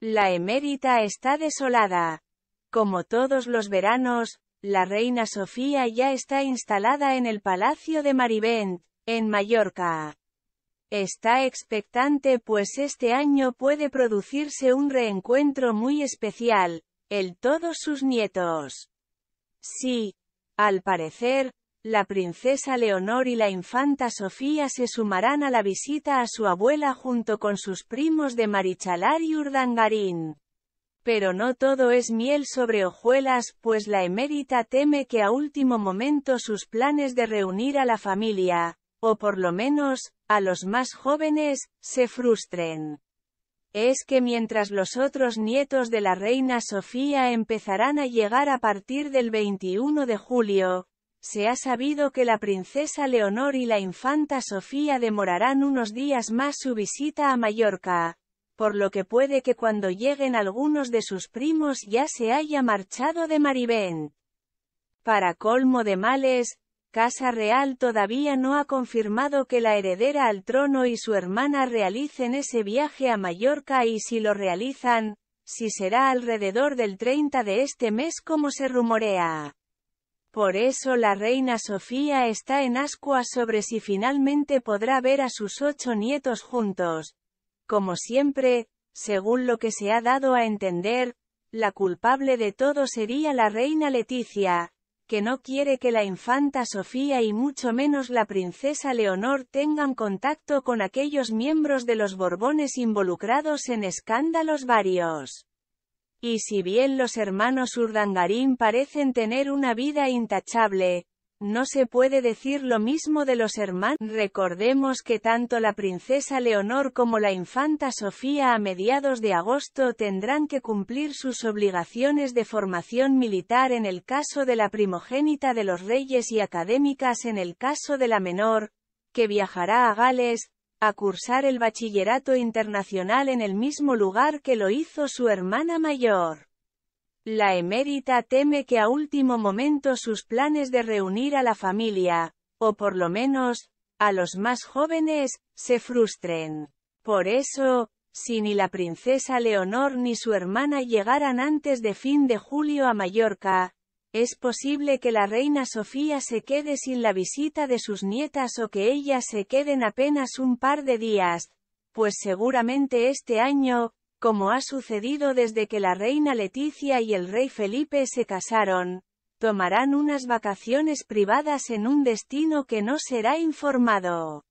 La emérita está desolada. Como todos los veranos, la reina Sofía ya está instalada en el Palacio de Marivent, en Mallorca. Está expectante pues este año puede producirse un reencuentro muy especial, el todos sus nietos. Sí, al parecer, la princesa Leonor y la infanta Sofía se sumarán a la visita a su abuela junto con sus primos de Marichalar y Urdangarín. Pero no todo es miel sobre hojuelas, pues la emérita teme que a último momento sus planes de reunir a la familia, o por lo menos, a los más jóvenes, se frustren. Es que mientras los otros nietos de la reina Sofía empezarán a llegar a partir del 21 de julio, se ha sabido que la princesa Leonor y la infanta Sofía demorarán unos días más su visita a Mallorca, por lo que puede que cuando lleguen algunos de sus primos ya se haya marchado de Maribén. Para colmo de males, Casa Real todavía no ha confirmado que la heredera al trono y su hermana realicen ese viaje a Mallorca y si lo realizan, si será alrededor del 30 de este mes como se rumorea. Por eso la reina Sofía está en ascuas sobre si finalmente podrá ver a sus ocho nietos juntos. Como siempre, según lo que se ha dado a entender, la culpable de todo sería la reina Leticia, que no quiere que la infanta Sofía y mucho menos la princesa Leonor tengan contacto con aquellos miembros de los Borbones involucrados en escándalos varios. Y si bien los hermanos Urdangarín parecen tener una vida intachable, no se puede decir lo mismo de los hermanos. Recordemos que tanto la princesa Leonor como la infanta Sofía a mediados de agosto tendrán que cumplir sus obligaciones de formación militar en el caso de la primogénita de los reyes y académicas en el caso de la menor, que viajará a Gales, a cursar el bachillerato internacional en el mismo lugar que lo hizo su hermana mayor. La emérita teme que a último momento sus planes de reunir a la familia, o por lo menos, a los más jóvenes, se frustren. Por eso, si ni la princesa Leonor ni su hermana llegaran antes de fin de julio a Mallorca, es posible que la reina Sofía se quede sin la visita de sus nietas o que ellas se queden apenas un par de días, pues seguramente este año, como ha sucedido desde que la reina Leticia y el rey Felipe se casaron, tomarán unas vacaciones privadas en un destino que no será informado.